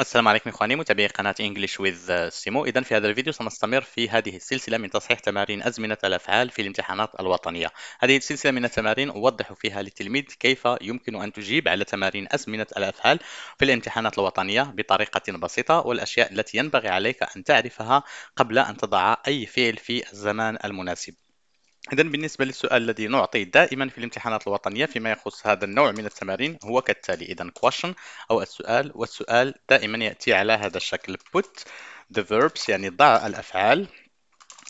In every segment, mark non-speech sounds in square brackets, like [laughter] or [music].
السلام عليكم إخواني متابعي قناة English with آه، سيمو إذا في هذا الفيديو سنستمر في هذه السلسلة من تصحيح تمارين أزمنة الأفعال في الامتحانات الوطنية هذه السلسلة من التمارين أوضح فيها للتلميذ كيف يمكن أن تجيب على تمارين أزمنة الأفعال في الامتحانات الوطنية بطريقة بسيطة والأشياء التي ينبغي عليك أن تعرفها قبل أن تضع أي فعل في الزمان المناسب إذا بالنسبة للسؤال الذي نعطي دائما في الامتحانات الوطنية فيما يخص هذا النوع من التمارين هو كالتالي إذا question أو السؤال والسؤال دائما يأتي على هذا الشكل put the verbs يعني ضع الأفعال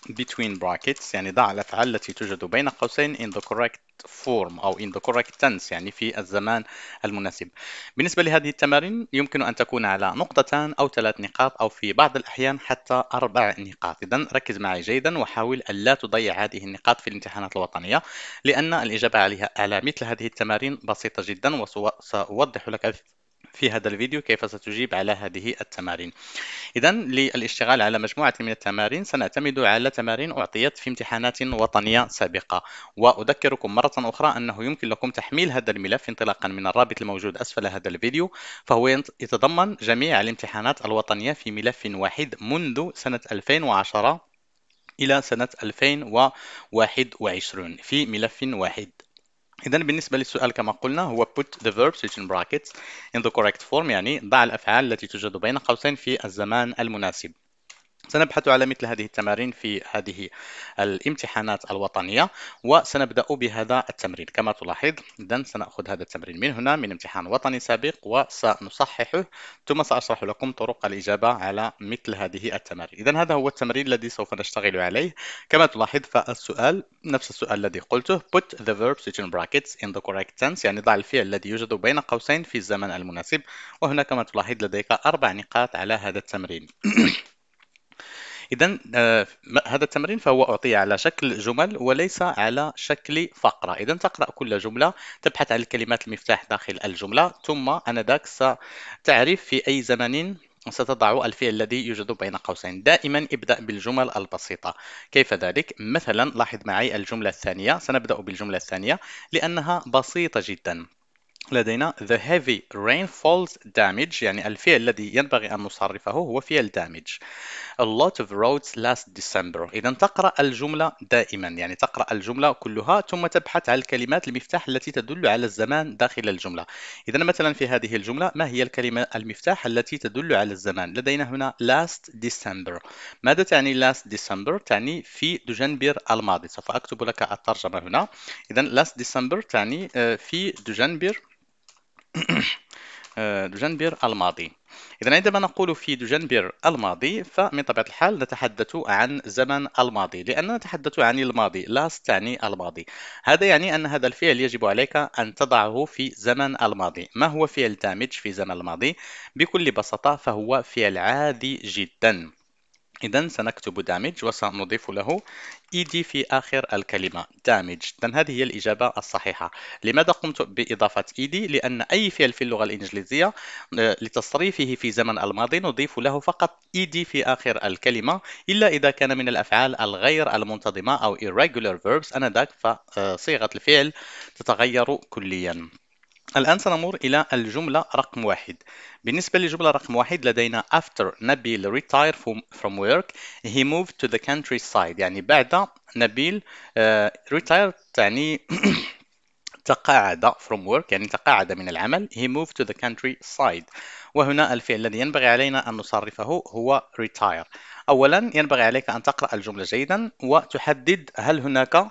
between brackets يعني ضع الأفعال التي توجد بين قوسين in the correct form أو in the correct tense يعني في الزمان المناسب بالنسبة لهذه التمارين يمكن أن تكون على نقطتان أو ثلاث نقاط أو في بعض الأحيان حتى أربع نقاط إذا ركز معي جيدا وحاول ألا تضيع هذه النقاط في الامتحانات الوطنية لأن الإجابة عليها على مثل هذه التمارين بسيطة جدا وسأوضح لك في هذا الفيديو كيف ستجيب على هذه التمارين إذا للاشتغال على مجموعة من التمارين سنعتمد على تمارين أعطيت في امتحانات وطنية سابقة وأذكركم مرة أخرى أنه يمكن لكم تحميل هذا الملف انطلاقا من الرابط الموجود أسفل هذا الفيديو فهو يتضمن جميع الامتحانات الوطنية في ملف واحد منذ سنة 2010 إلى سنة 2021 في ملف واحد إذا بالنسبة للسؤال كما قلنا هو put the verbs in brackets in the correct form يعني ضع الأفعال التي توجد بين قوسين في الزمان المناسب سنبحث على مثل هذه التمارين في هذه الامتحانات الوطنية وسنبدأ بهذا التمرين كما تلاحظ إذا سنأخذ هذا التمرين من هنا من امتحان وطني سابق وسنصححه ثم سأشرح لكم طرق الإجابة على مثل هذه التمارين إذا هذا هو التمرين الذي سوف نشتغل عليه كما تلاحظ فالسؤال نفس السؤال الذي قلته put the verbs in brackets in the correct tense يعني ضع الفعل الذي يوجد بين قوسين في الزمن المناسب وهنا كما تلاحظ لديك أربع نقاط على هذا التمرين [clears throat] إذا آه، هذا التمرين فهو أعطي على شكل جمل وليس على شكل فقرة إذا تقرأ كل جملة تبحث عن الكلمات المفتاح داخل الجملة ثم أنذاك ستعرف في أي زمن ستضع الفعل الذي يوجد بين قوسين دائما ابدأ بالجمل البسيطة كيف ذلك؟ مثلا لاحظ معي الجملة الثانية سنبدأ بالجملة الثانية لأنها بسيطة جدا لدينا the heavy rain falls damage يعني الفعل الذي ينبغي أن نصرفه هو فعل damage a lot of roads last December إذا تقرأ الجملة دائما يعني تقرأ الجملة كلها ثم تبحث عن الكلمات المفتاح التي تدل على الزمان داخل الجملة إذا مثلا في هذه الجملة ما هي الكلمة المفتاح التي تدل على الزمان لدينا هنا last December ماذا تعني last December تعني في دجنبر الماضي سوف أكتب لك الترجمة هنا إذا last December تعني آه، في دجنبر [coughs] آه، دجنبر الماضي إذا عندما نقول في دجنبر الماضي فمن طبيعة الحال نتحدث عن زمن الماضي لأننا نتحدث عن الماضي لاست تعني الماضي هذا يعني أن هذا الفعل يجب عليك أن تضعه في زمن الماضي ما هو فعل دامج في زمن الماضي؟ بكل بساطة فهو فعل عادي جدا إذا سنكتب damage وسنضيف له ed في آخر الكلمة damage إذا هذه هي الإجابة الصحيحة لماذا قمت بإضافة ed لأن أي فعل في اللغة الإنجليزية آه، لتصريفه في زمن الماضي نضيف له فقط ed في آخر الكلمة إلا إذا كان من الأفعال الغير المنتظمة أو irregular verbs أنذاك فصيغة الفعل تتغير كليا الآن سنمر إلى الجملة رقم واحد بالنسبة لجملة رقم واحد لدينا after نبيل retire from, from work he moved to the countryside يعني بعد نبيل uh, آه، retire تعني [clears throat] تقاعد from work يعني تقاعد من العمل he moved to the countryside وهنا الفعل الذي ينبغي علينا أن نصرفه هو retire أولا ينبغي عليك أن تقرأ الجملة جيدا وتحدد هل هناك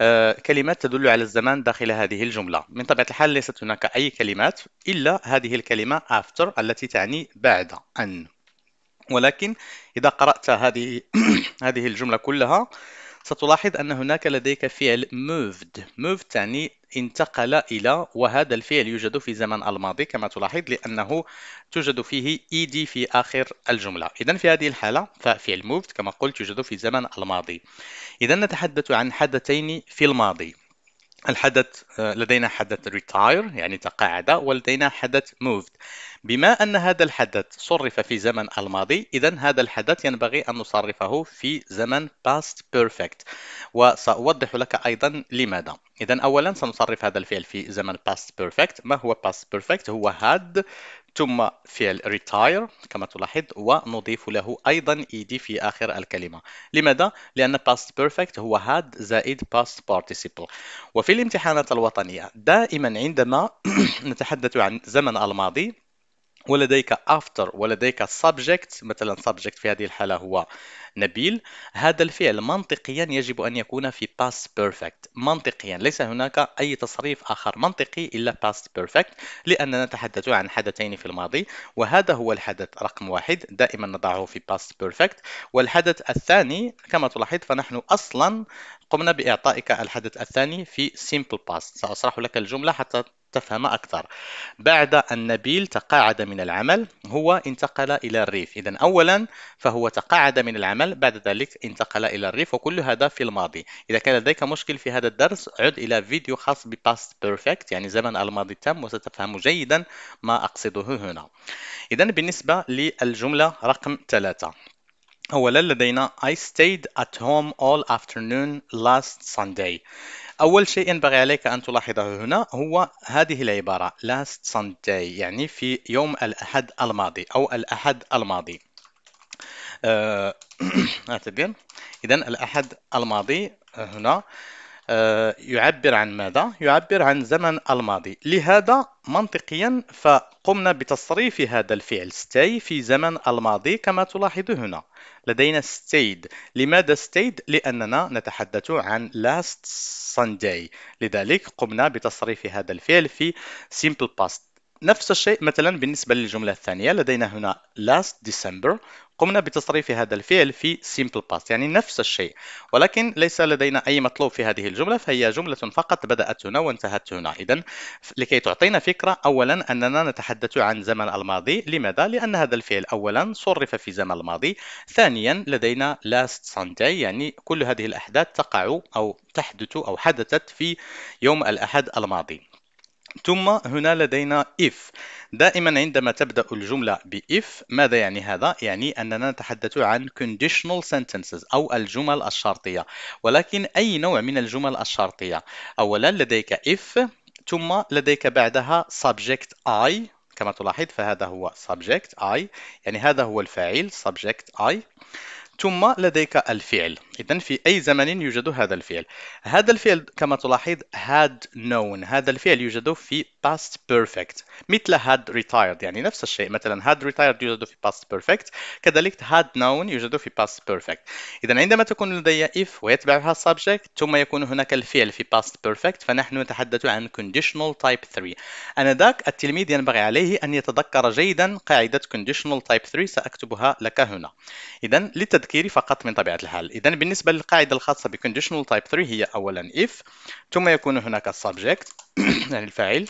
آه، كلمات تدل على الزمان داخل هذه الجملة من طبيعة الحال ليست هناك أي كلمات إلا هذه الكلمة after التي تعني بعد أن ولكن إذا قرأت هذه [clears throat] هذه الجملة كلها ستلاحظ أن هناك لديك فعل moved moved تعني انتقل إلى وهذا الفعل يوجد في زمن الماضي كما تلاحظ لأنه توجد فيه إيدي e في آخر الجملة إذا في هذه الحالة ففعل moved كما قلت يوجد في زمن الماضي إذا نتحدث عن حدثين في الماضي الحدث آه، لدينا حدث ريتاير يعني تقاعد ولدينا حدث موفد بما أن هذا الحدث صرف في زمن الماضي إذا هذا الحدث ينبغي أن نصرفه في زمن باست بيرفكت وسأوضح لك أيضا لماذا إذا أولا سنصرف هذا الفعل في زمن باست بيرفكت ما هو باست بيرفكت هو had ثم فعل retire كما تلاحظ ونضيف له أيضا ed في آخر الكلمة لماذا؟ لأن past perfect هو had زائد past participle وفي الامتحانات الوطنية دائما عندما [clears throat] نتحدث عن زمن الماضي ولديك after ولديك subject مثلا subject في هذه الحالة هو نبيل هذا الفعل منطقيا يجب أن يكون في past perfect منطقيا ليس هناك أي تصريف آخر منطقي إلا past perfect لأننا نتحدث عن حدثين في الماضي وهذا هو الحدث رقم واحد دائما نضعه في past perfect والحدث الثاني كما تلاحظ فنحن أصلا قمنا بإعطائك الحدث الثاني في simple past سأشرح لك الجملة حتى تفهم أكثر بعد أن نبيل تقاعد من العمل هو انتقل إلى الريف إذا أولا فهو تقاعد من العمل بعد ذلك انتقل إلى الريف وكل هذا في الماضي إذا كان لديك مشكل في هذا الدرس عد إلى فيديو خاص بباست بيرفكت يعني زمن الماضي التام وستفهم جيدا ما أقصده هنا إذا بالنسبة للجملة رقم ثلاثة أولا لدينا I stayed at home all afternoon last Sunday أول شيء ينبغي عليك أن تلاحظه هنا هو هذه العبارة last Sunday يعني في يوم الأحد الماضي أو الأحد الماضي آه، [clears throat] أعتذر إذا الأحد الماضي هنا آه، يعبر عن ماذا؟ يعبر عن زمن الماضي لهذا منطقيا فقمنا بتصريف هذا الفعل stay في زمن الماضي كما تلاحظ هنا لدينا stayed لماذا stayed؟ لأننا نتحدث عن last Sunday لذلك قمنا بتصريف هذا الفعل في simple past نفس الشيء مثلا بالنسبة للجملة الثانية لدينا هنا last December قمنا بتصريف هذا الفعل في simple past يعني نفس الشيء ولكن ليس لدينا أي مطلوب في هذه الجملة فهي جملة فقط بدأت هنا وانتهت هنا إذا لكي تعطينا فكرة أولا أننا نتحدث عن زمن الماضي لماذا؟ لأن هذا الفعل أولا صرف في زمن الماضي ثانيا لدينا last Sunday يعني كل هذه الأحداث تقع أو تحدث أو حدثت في يوم الأحد الماضي ثم هنا لدينا if دائما عندما تبدأ الجملة ب if ماذا يعني هذا؟ يعني أننا نتحدث عن conditional sentences أو الجمل الشرطية ولكن أي نوع من الجمل الشرطية؟ أولا لديك if ثم لديك بعدها subject I كما تلاحظ فهذا هو subject I يعني هذا هو الفاعل subject I ثم لديك الفعل إذا في أي زمن يوجد هذا الفعل هذا الفعل كما تلاحظ had known هذا الفعل يوجد في past perfect مثل had retired يعني نفس الشيء مثلا had retired يوجد في past perfect كذلك had known يوجد في past perfect إذا عندما تكون لدي if ويتبعها subject ثم يكون هناك الفعل في past perfect فنحن نتحدث عن conditional type 3 أنذاك التلميذ ينبغي عليه أن يتذكر جيدا قاعدة conditional type 3 سأكتبها لك هنا إذا للتذكير فقط من طبيعة الحال إذا بالنسبة للقاعدة الخاصة ب conditional type 3 هي أولا if ثم يكون هناك subject [clears throat] يعني الفاعل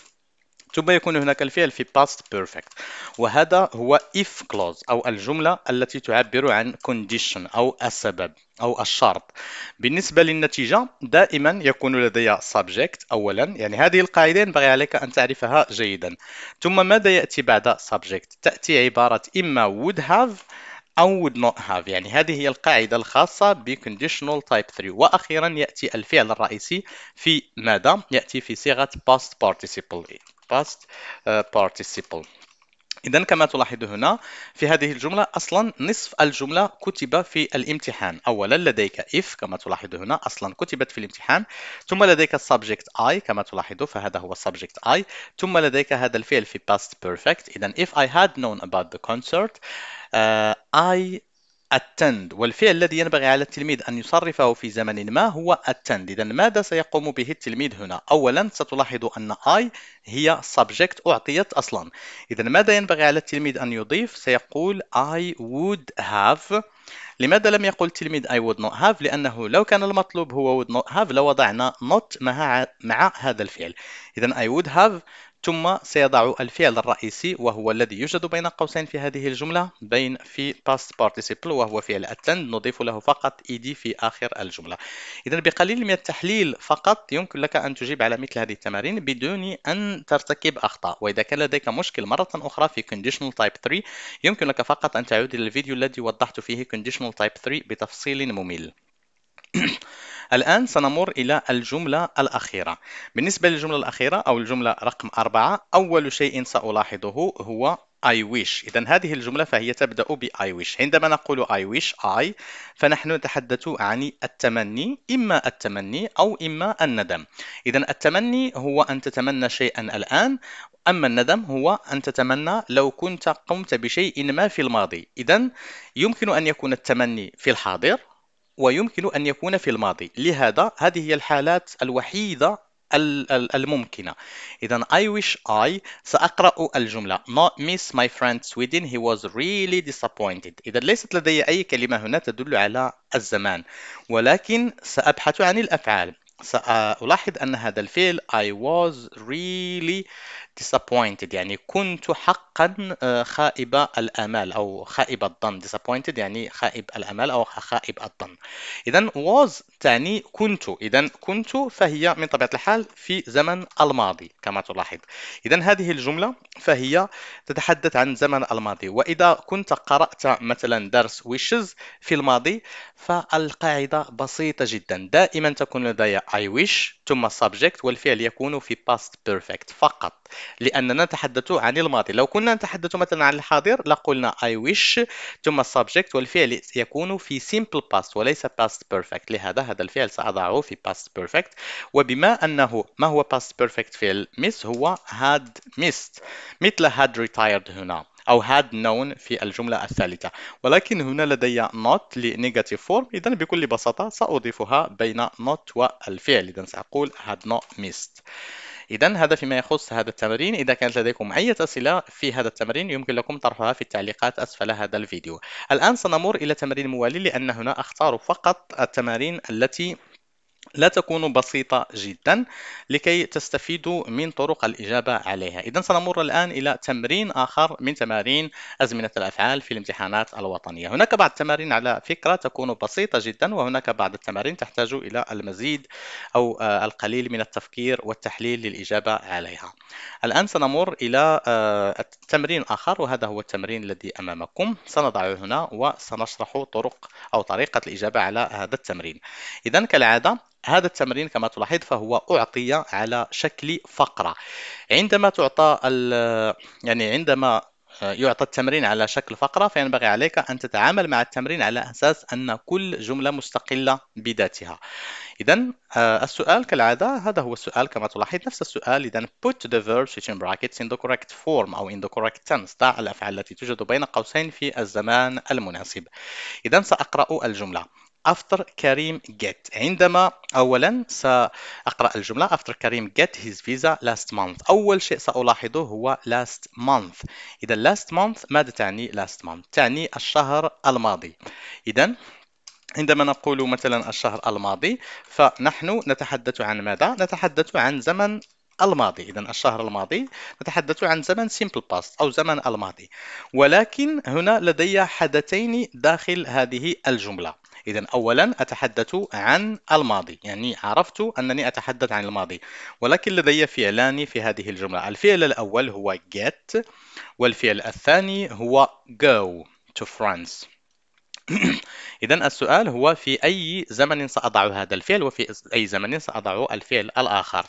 ثم يكون هناك الفعل في past perfect وهذا هو if clause أو الجملة التي تعبر عن condition أو السبب أو الشرط بالنسبة للنتيجة دائما يكون لدي subject أولا يعني هذه القاعدة ينبغي عليك أن تعرفها جيدا ثم ماذا يأتي بعد subject تأتي عبارة إما would have أو would not have يعني هذه هي القاعدة الخاصة ب conditional type 3 وأخيرا يأتي الفعل الرئيسي في ماذا؟ يأتي في صيغة past participle past uh, participle إذا كما تلاحظ هنا في هذه الجملة أصلا نصف الجملة كتب في الامتحان أولا لديك if كما تلاحظ هنا أصلا كتبت في الامتحان ثم لديك subject I كما تلاحظ فهذا هو subject I ثم لديك هذا الفعل في past perfect إذا if I had known about the concert uh, I attend والفعل الذي ينبغي على التلميذ أن يصرفه في زمن ما هو attend إذا ماذا سيقوم به التلميذ هنا أولا ستلاحظ أن I هي subject أعطيت أصلا إذا ماذا ينبغي على التلميذ أن يضيف سيقول I would have لماذا لم يقل التلميذ I would not have لأنه لو كان المطلوب هو would not have لوضعنا not مع هذا الفعل إذا I would have ثم سيضع الفعل الرئيسي وهو الذي يوجد بين قوسين في هذه الجملة بين في past participle وهو فعل attend نضيف له فقط ed في آخر الجملة إذا بقليل من التحليل فقط يمكن لك أن تجيب على مثل هذه التمارين بدون أن ترتكب أخطاء وإذا كان لديك مشكل مرة أخرى في conditional type 3 يمكن لك فقط أن تعود للفيديو الذي وضحت فيه conditional type 3 بتفصيل ممل [clears throat] الآن سنمر إلى الجملة الأخيرة بالنسبة للجملة الأخيرة أو الجملة رقم أربعة أول شيء سألاحظه هو I wish إذا هذه الجملة فهي تبدأ ب I wish عندما نقول I wish I فنحن نتحدث عن التمني إما التمني أو إما الندم إذا التمني هو أن تتمنى شيئا الآن أما الندم هو أن تتمنى لو كنت قمت بشيء ما في الماضي إذا يمكن أن يكون التمني في الحاضر ويمكن أن يكون في الماضي لهذا هذه هي الحالات الوحيدة الممكنة إذا I wish I سأقرأ الجملة not miss my friend Sweden he was really disappointed إذا ليست لدي أي كلمة هنا تدل على الزمان ولكن سأبحث عن الأفعال سألاحظ أن هذا الفعل I was really disappointed يعني كنت حقا آه، خائب الأمال أو خائب الظن disappointed يعني خائب الأمال أو خائب الظن إذا was تعني كنت إذا كنت فهي من طبيعة الحال في زمن الماضي كما تلاحظ إذا هذه الجملة فهي تتحدث عن زمن الماضي وإذا كنت قرأت مثلا درس wishes في الماضي فالقاعدة بسيطة جدا دائما تكون لدي I wish ثم subject والفعل يكون في past perfect فقط لأننا نتحدث عن الماضي لو كنا نتحدث مثلا عن الحاضر لقلنا I wish ثم subject والفعل يكون في simple past وليس past perfect لهذا هذا الفعل سأضعه في past perfect وبما أنه ما هو past perfect فعل miss هو had missed مثل had retired هنا أو had known في الجملة الثالثة ولكن هنا لدي not لنيجاتيف فورم إذا بكل بساطة سأضيفها بين not والفعل إذا سأقول had not missed إذا هذا فيما يخص هذا التمرين إذا كانت لديكم أي أسئلة في هذا التمرين يمكن لكم طرحها في التعليقات أسفل هذا الفيديو الآن سنمر إلى تمرين موالي لأن هنا أختار فقط التمارين التي لا تكون بسيطة جدا لكي تستفيدوا من طرق الإجابة عليها إذا سنمر الآن إلى تمرين آخر من تمارين أزمنة الأفعال في الامتحانات الوطنية هناك بعض التمارين على فكرة تكون بسيطة جدا وهناك بعض التمارين تحتاج إلى المزيد أو آه، القليل من التفكير والتحليل للإجابة عليها الآن سنمر إلى آه، تمرين آخر وهذا هو التمرين الذي أمامكم سنضعه هنا وسنشرح طرق أو طريقة الإجابة على هذا التمرين إذا كالعادة هذا التمرين كما تلاحظ فهو أعطي على شكل فقرة عندما تعطى يعني عندما يعطى التمرين على شكل فقرة فينبغي عليك أن تتعامل مع التمرين على أساس أن كل جملة مستقلة بذاتها إذا آه، السؤال كالعادة هذا هو السؤال كما تلاحظ نفس السؤال إذا put the verbs in brackets in the correct form أو in the correct tense ضع الأفعال التي توجد بين قوسين في الزمان المناسب إذا سأقرأ الجملة after Karim get عندما أولا سأقرأ الجملة after Karim get his visa last month أول شيء سألاحظه هو last month إذا last month ماذا تعني last month تعني الشهر الماضي إذا عندما نقول مثلا الشهر الماضي فنحن نتحدث عن ماذا نتحدث عن زمن الماضي إذا الشهر الماضي نتحدث عن زمن simple past أو زمن الماضي ولكن هنا لدي حدثين داخل هذه الجملة إذا أولا أتحدث عن الماضي يعني عرفت أنني أتحدث عن الماضي ولكن لدي فعلان في هذه الجملة الفعل الأول هو get والفعل الثاني هو go to France [clears throat] إذا السؤال هو في أي زمن سأضع هذا الفعل وفي أي زمن سأضع الفعل الآخر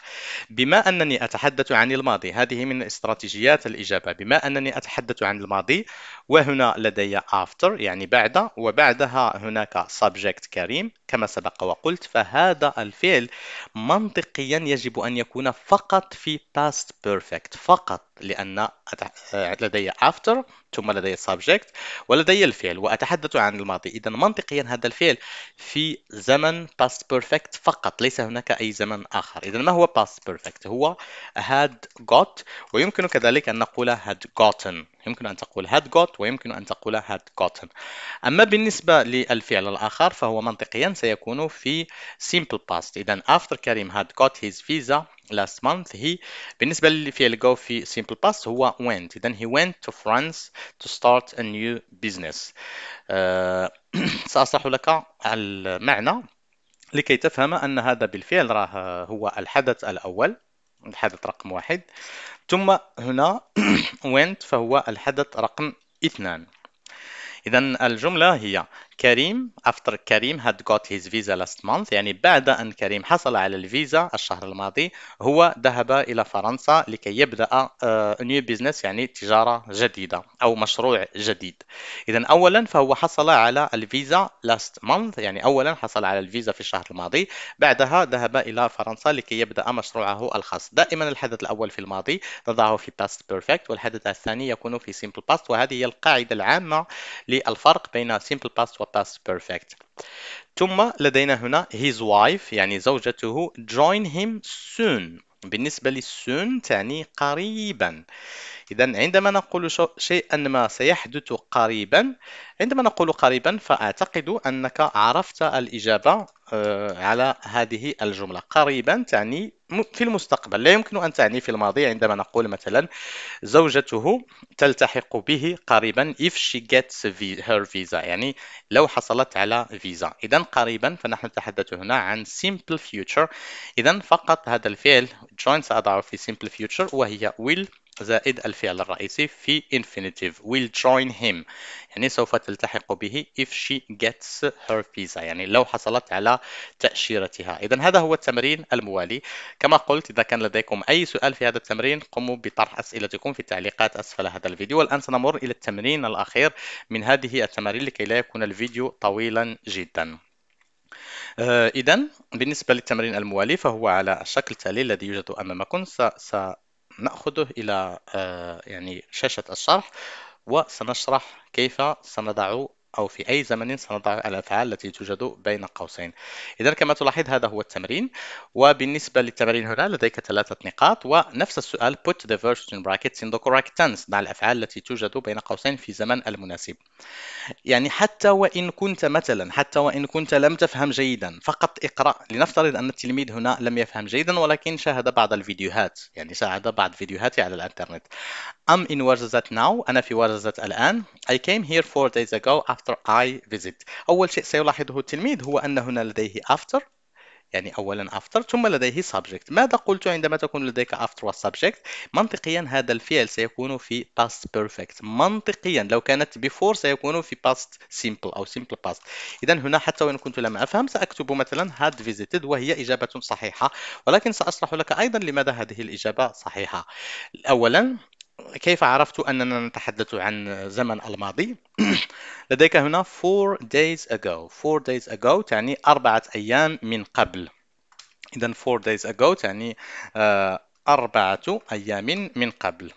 بما أنني أتحدث عن الماضي هذه من استراتيجيات الإجابة بما أنني أتحدث عن الماضي وهنا لدي after يعني بعد وبعدها هناك subject كريم كما سبق وقلت فهذا الفعل منطقيا يجب أن يكون فقط في past perfect فقط لأن لدي after ثم لدي subject ولدي الفعل وأتحدث عن الماضي إذا منطقيا هذا الفعل في زمن past perfect فقط ليس هناك أي زمن آخر إذا ما هو past perfect هو had got ويمكن كذلك أن نقول had gotten يمكن أن تقول had got ويمكن أن تقول had gotten أما بالنسبة للفعل الآخر فهو منطقيا سيكون في simple past إذا after كريم had got his visa last month he بالنسبة للفعل go في simple past هو went إذا he went to France to start a new business أه [clears throat] سأشرح لك المعنى لكي تفهم أن هذا بالفعل راه هو الحدث الأول الحدث رقم واحد ثم هنا went [clears throat] فهو الحدث رقم اثنان إذا الجملة هي كريم after كريم had got his visa last month يعني بعد أن كريم حصل على الفيزا الشهر الماضي هو ذهب إلى فرنسا لكي يبدأ نيو آه، بيزنس يعني تجارة جديدة أو مشروع جديد إذا أولا فهو حصل على الفيزا last month يعني أولا حصل على الفيزا في الشهر الماضي بعدها ذهب إلى فرنسا لكي يبدأ مشروعه الخاص دائما الحدث الأول في الماضي نضعه في past perfect والحدث الثاني يكون في simple past وهذه هي القاعدة العامة للفرق بين simple past و past perfect ثم لدينا هنا his wife يعني زوجته join him soon بالنسبة للسون تعني قريبا إذا عندما نقول شيئا ما سيحدث قريبا عندما نقول قريبا فأعتقد أنك عرفت الإجابة آه، على هذه الجملة قريبا تعني في المستقبل لا يمكن أن تعني في الماضي عندما نقول مثلا زوجته تلتحق به قريبا if she gets her visa يعني لو حصلت على فيزا إذا قريبا فنحن نتحدث هنا عن simple future إذا فقط هذا الفعل joins أضعه في simple future وهي will زائد الفعل الرئيسي في infinitive will join him يعني سوف تلتحق به if she gets her visa يعني لو حصلت على تأشيرتها إذا هذا هو التمرين الموالي كما قلت إذا كان لديكم أي سؤال في هذا التمرين قموا بطرح أسئلتكم في التعليقات أسفل هذا الفيديو والآن سنمر إلى التمرين الأخير من هذه التمارين لكي لا يكون الفيديو طويلا جدا آه، إذا بالنسبة للتمرين الموالي فهو على الشكل التالي الذي يوجد أمامكم س... نأخذه إلى آه، يعني شاشة الشرح وسنشرح كيف سنضع أو في أي زمن سنضع الأفعال التي توجد بين قوسين إذا كما تلاحظ هذا هو التمرين وبالنسبة للتمرين هنا لديك ثلاثة نقاط ونفس السؤال put the verbs in brackets in the correct tense ضع الأفعال التي توجد بين قوسين في زمن المناسب يعني حتى وإن كنت مثلا حتى وإن كنت لم تفهم جيدا فقط اقرأ لنفترض أن التلميذ هنا لم يفهم جيدا ولكن شاهد بعض الفيديوهات يعني شاهد بعض فيديوهاتي على الإنترنت I'm in ورزة now أنا في ورزة الآن I came here four days ago after I visit أول شيء سيلاحظه التلميذ هو أن هنا لديه after يعني أولا after ثم لديه subject ماذا قلت عندما تكون لديك after و subject منطقيا هذا الفعل سيكون في past perfect منطقيا لو كانت before سيكون في past simple أو simple past إذا هنا حتى وإن كنت لم أفهم سأكتب مثلا had visited وهي إجابة صحيحة ولكن سأشرح لك أيضا لماذا هذه الإجابة صحيحة أولا كيف عرفت أننا نتحدث عن زمن الماضي؟ [clears throat] لديك هنا four days ago four days ago تعني أربعة أيام من قبل إذا four days ago تعني آه، أربعة أيام من قبل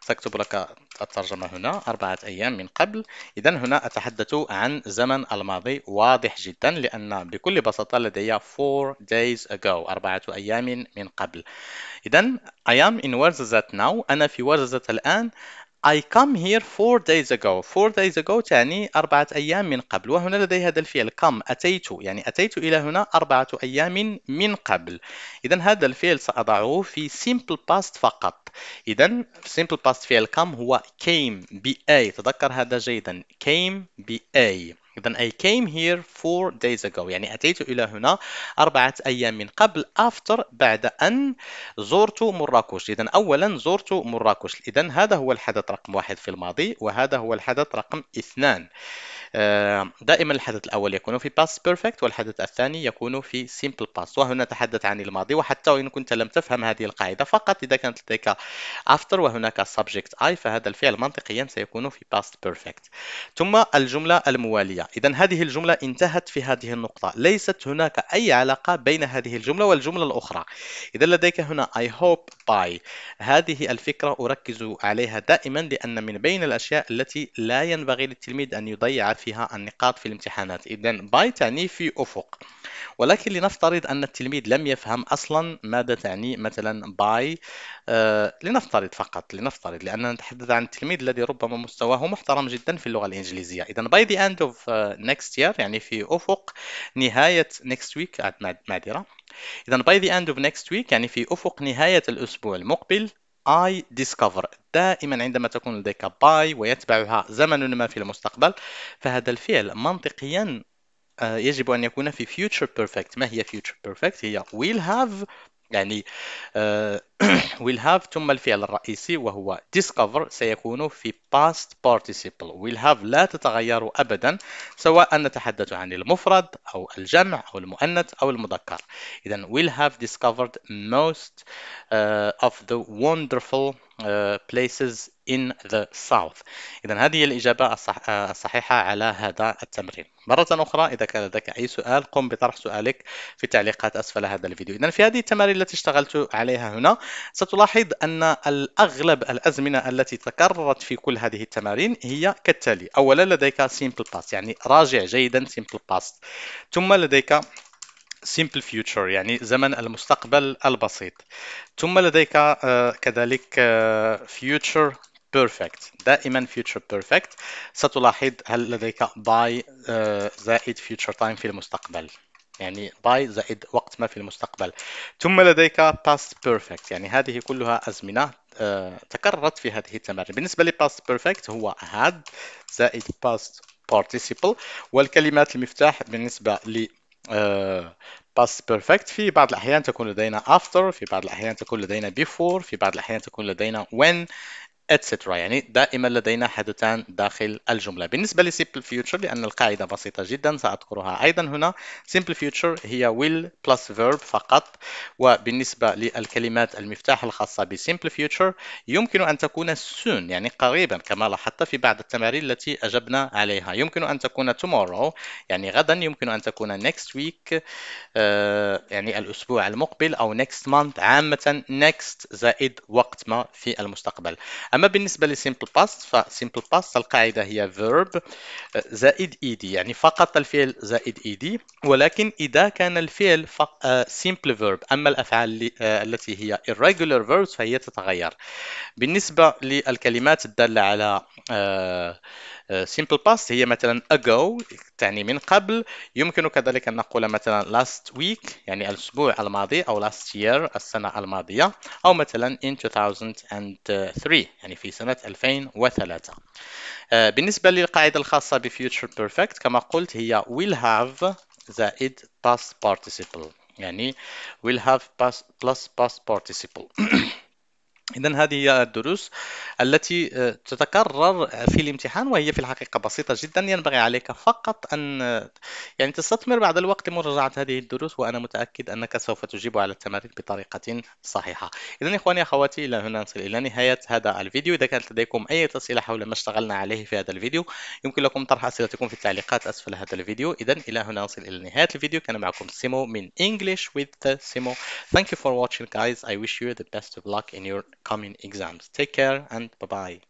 سأكتب لك الترجمة هنا أربعة أيام من قبل إذا هنا أتحدث عن زمن الماضي واضح جدا لأن بكل بساطة لدي four days ago أربعة أيام من قبل إذا I am in that now أنا في that الآن I come here four days ago four days ago تعني أربعة أيام من قبل وهنا لدي هذا الفعل come أتيت يعني أتيت إلى هنا أربعة أيام من قبل إذا هذا الفعل سأضعه في simple past فقط إذا simple past فعل come هو came بأي تذكر هذا جيدا came بأي. إذا I came here four days ago يعني أتيت إلى هنا أربعة أيام من قبل after بعد أن زرت مراكش إذا أولا زرت مراكش إذا هذا هو الحدث رقم واحد في الماضي وهذا هو الحدث رقم اثنان آه، دائما الحدث الأول يكون في past perfect والحدث الثاني يكون في simple past وهنا نتحدث عن الماضي وحتى وإن كنت لم تفهم هذه القاعدة فقط إذا كانت لديك after وهناك subject I فهذا الفعل منطقيا سيكون في past perfect ثم الجملة الموالية إذا هذه الجملة انتهت في هذه النقطة ليست هناك أي علاقة بين هذه الجملة والجملة الأخرى إذا لديك هنا I hope باي هذه الفكرة أركز عليها دائما لأن من بين الأشياء التي لا ينبغي للتلميذ أن يضيع فيها النقاط في الامتحانات إذا باي تعني في أفق ولكن لنفترض أن التلميذ لم يفهم أصلا ماذا تعني مثلا باي آه لنفترض فقط لنفترض لأننا نتحدث عن التلميذ الذي ربما مستواه محترم جدا في اللغة الإنجليزية إذا باي ذا اند اوف نيكست يير يعني في أفق نهاية نيكست ويك معذرة إذا باي ذا اند اوف نيكست ويك يعني في أفق نهاية الأسبوع المقبل I discover دائما عندما تكون لديك by ويتبعها زمن ما في المستقبل فهذا الفعل منطقيا آه، يجب أن يكون في future perfect ما هي future perfect هي will have يعني آه، [clears throat] will have ثم الفعل الرئيسي وهو discover سيكون في past participle will have لا تتغير أبدا سواء نتحدث عن المفرد أو الجمع أو المؤنث أو المذكر إذا will have discovered most uh, of the wonderful uh, places in the south إذا هذه هي الإجابة الصح... آه، الصحيحة على هذا التمرين مرة أخرى إذا كان لديك أي سؤال قم بطرح سؤالك في التعليقات أسفل هذا الفيديو إذا في هذه التمارين التي اشتغلت عليها هنا ستلاحظ أن الأغلب الأزمنة التي تكررت في كل هذه التمارين هي كالتالي أولا لديك simple past يعني راجع جيدا simple past ثم لديك simple future يعني زمن المستقبل البسيط ثم لديك آه، كذلك آه، future perfect دائما future perfect ستلاحظ هل لديك by آه، زائد future time في المستقبل يعني باي زائد وقت ما في المستقبل ثم لديك باست بيرفكت يعني هذه كلها أزمنة آه، تكررت في هذه التمارين بالنسبة لباست بيرفكت هو had زائد past participle والكلمات المفتاح بالنسبة ل آه، past بيرفكت في بعض الأحيان تكون لدينا after في بعض الأحيان تكون لدينا before في بعض الأحيان تكون لدينا when etc يعني دائما لدينا حدثان داخل الجملة بالنسبة ل simple future لأن القاعدة بسيطة جدا سأذكرها أيضا هنا simple future هي will plus verb فقط وبالنسبة للكلمات المفتاح الخاصة ب simple future يمكن أن تكون soon يعني قريبا كما لاحظت في بعض التمارين التي أجبنا عليها يمكن أن تكون tomorrow يعني غدا يمكن أن تكون next week آه، يعني الأسبوع المقبل أو next month عامة next زائد وقت ما في المستقبل أما أما بالنسبة لسيمبل باست فسيمبل باست القاعدة هي فيرب زائد اي دي يعني فقط الفعل زائد اي دي ولكن إذا كان الفعل سيمبل فيرب آه، أما الأفعال آه، التي هي irregular verbs فهي تتغير بالنسبة للكلمات الدالة على آه، simple past هي مثلا ago تعني من قبل يمكن كذلك أن نقول مثلا last week يعني الأسبوع الماضي أو last year السنة الماضية أو مثلا in 2003 يعني في سنة 2003 آه، بالنسبة للقاعدة الخاصة ب future perfect كما قلت هي will have زائد past participle يعني will have past plus past participle [clears throat] إذا هذه هي الدروس التي آه، تتكرر في الامتحان وهي في الحقيقة بسيطة جدا ينبغي عليك فقط أن آه، يعني تستثمر بعض الوقت لمراجعة هذه الدروس وأنا متأكد أنك سوف تجيب على التمارين بطريقة صحيحة إذا إخواني أخواتي إلى هنا نصل إلى نهاية هذا الفيديو إذا كانت لديكم أي أسئلة حول ما اشتغلنا عليه في هذا الفيديو يمكن لكم طرح أسئلتكم في التعليقات أسفل هذا الفيديو إذا إلى هنا نصل إلى نهاية الفيديو كان معكم سيمو من English with Simo Thank you for watching guys I wish you the best of luck in your coming exams. Take care and bye-bye.